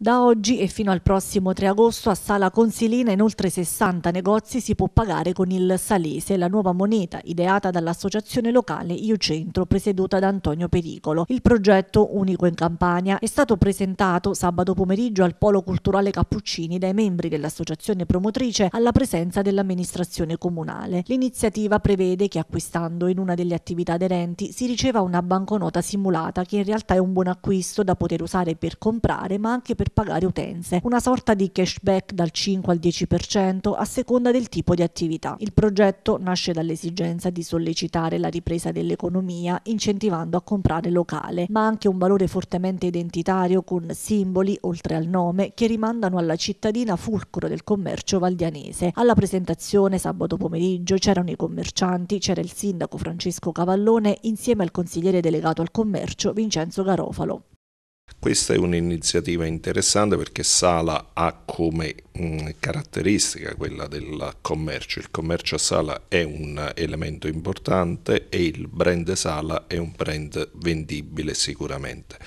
Da oggi e fino al prossimo 3 agosto a Sala Consilina in oltre 60 negozi si può pagare con il Salese, la nuova moneta ideata dall'associazione locale Io Centro presieduta da Antonio Pericolo. Il progetto, unico in Campania, è stato presentato sabato pomeriggio al Polo Culturale Cappuccini dai membri dell'associazione promotrice alla presenza dell'amministrazione comunale. L'iniziativa prevede che acquistando in una delle attività aderenti si riceva una banconota simulata che in realtà è un buon acquisto da poter usare per comprare ma anche per per pagare utenze, una sorta di cashback dal 5 al 10% a seconda del tipo di attività. Il progetto nasce dall'esigenza di sollecitare la ripresa dell'economia incentivando a comprare locale, ma anche un valore fortemente identitario con simboli, oltre al nome, che rimandano alla cittadina fulcro del commercio valdianese. Alla presentazione sabato pomeriggio c'erano i commercianti, c'era il sindaco Francesco Cavallone insieme al consigliere delegato al commercio Vincenzo Garofalo. Questa è un'iniziativa interessante perché Sala ha come mm, caratteristica quella del commercio. Il commercio a Sala è un elemento importante e il brand Sala è un brand vendibile sicuramente.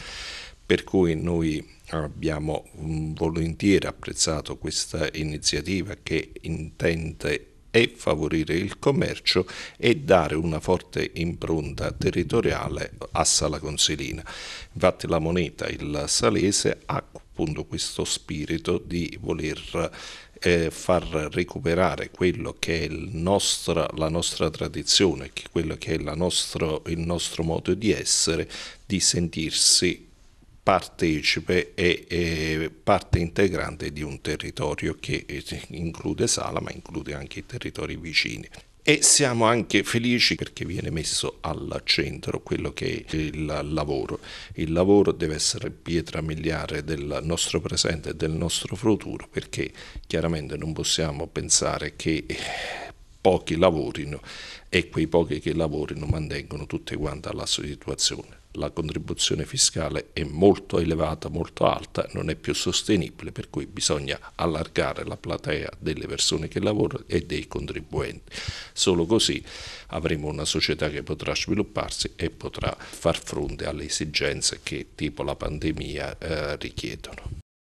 Per cui noi abbiamo mm, volentieri apprezzato questa iniziativa che intende e favorire il commercio e dare una forte impronta territoriale a Sala Consilina. Infatti la moneta, il Salese, ha appunto questo spirito di voler eh, far recuperare quello che è nostro, la nostra tradizione, quello che è nostro, il nostro modo di essere, di sentirsi partecipe e, parte integrante di un territorio che eh, include Sala ma include anche i territori vicini e siamo anche felici perché viene messo al centro quello che è il lavoro. Il lavoro deve essere pietra miliare del nostro presente e del nostro futuro perché chiaramente non possiamo pensare che eh, pochi lavorino e quei pochi che lavorino mantengono tutte quante alla situazione. La contribuzione fiscale è molto elevata, molto alta, non è più sostenibile, per cui bisogna allargare la platea delle persone che lavorano e dei contribuenti. Solo così avremo una società che potrà svilupparsi e potrà far fronte alle esigenze che tipo la pandemia eh, richiedono.